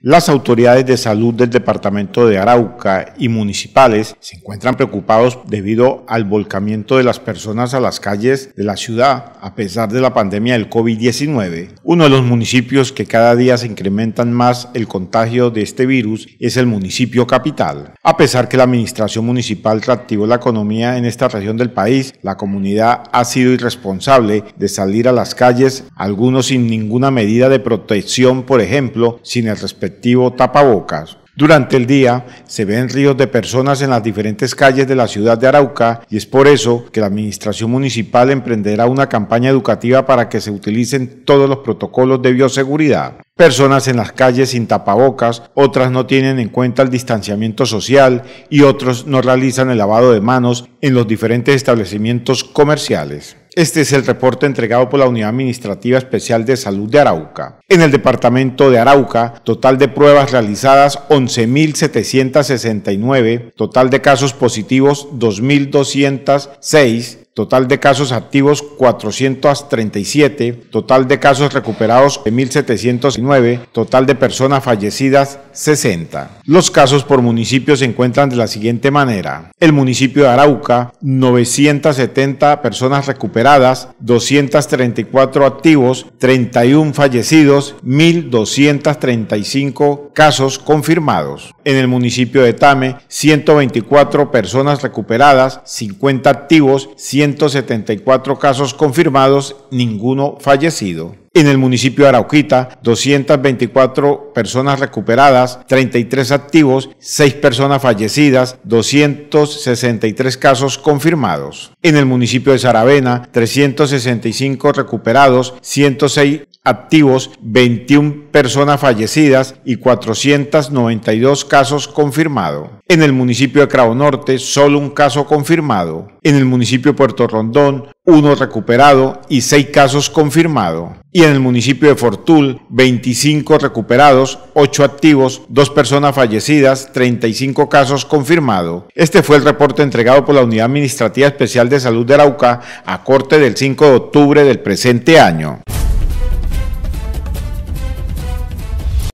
Las autoridades de salud del departamento de Arauca y municipales se encuentran preocupados debido al volcamiento de las personas a las calles de la ciudad a pesar de la pandemia del COVID-19. Uno de los municipios que cada día se incrementan más el contagio de este virus es el municipio capital. A pesar que la administración municipal reactivó la economía en esta región del país, la comunidad ha sido irresponsable de salir a las calles, algunos sin ninguna medida de protección, por ejemplo, sin el respeto tapabocas. Durante el día se ven ríos de personas en las diferentes calles de la ciudad de Arauca y es por eso que la Administración Municipal emprenderá una campaña educativa para que se utilicen todos los protocolos de bioseguridad. Personas en las calles sin tapabocas, otras no tienen en cuenta el distanciamiento social y otros no realizan el lavado de manos en los diferentes establecimientos comerciales. Este es el reporte entregado por la Unidad Administrativa Especial de Salud de Arauca. En el departamento de Arauca, total de pruebas realizadas 11.769, total de casos positivos 2.206, total de casos activos 437, total de casos recuperados 1.709, total de personas fallecidas 60. Los casos por municipio se encuentran de la siguiente manera. El municipio de Arauca, 970 personas recuperadas, 234 activos, 31 fallecidos, 1.235 casos confirmados. En el municipio de Tame, 124 personas recuperadas, 50 activos, 174 casos confirmados, ninguno fallecido. En el municipio de Arauquita, 224 personas recuperadas, 33 activos, 6 personas fallecidas, 263 casos confirmados. En el municipio de Saravena, 365 recuperados, 106 activos, 21 personas fallecidas y 492 casos confirmados. En el municipio de Cravo Norte, solo un caso confirmado. En el municipio de Puerto Rondón, uno recuperado y seis casos confirmados. Y en el municipio de Fortul, 25 recuperados, 8 activos, 2 personas fallecidas, 35 casos confirmados. Este fue el reporte entregado por la Unidad Administrativa Especial de Salud de Arauca a corte del 5 de octubre del presente año.